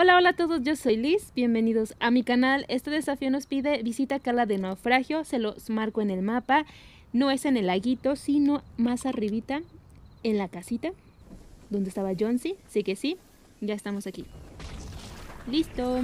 Hola, hola a todos, yo soy Liz, bienvenidos a mi canal. Este desafío nos pide visita Cala de Naufragio, se los marco en el mapa. No es en el aguito, sino más arribita, en la casita, donde estaba Johnsy. Sí que sí, ya estamos aquí. Listo.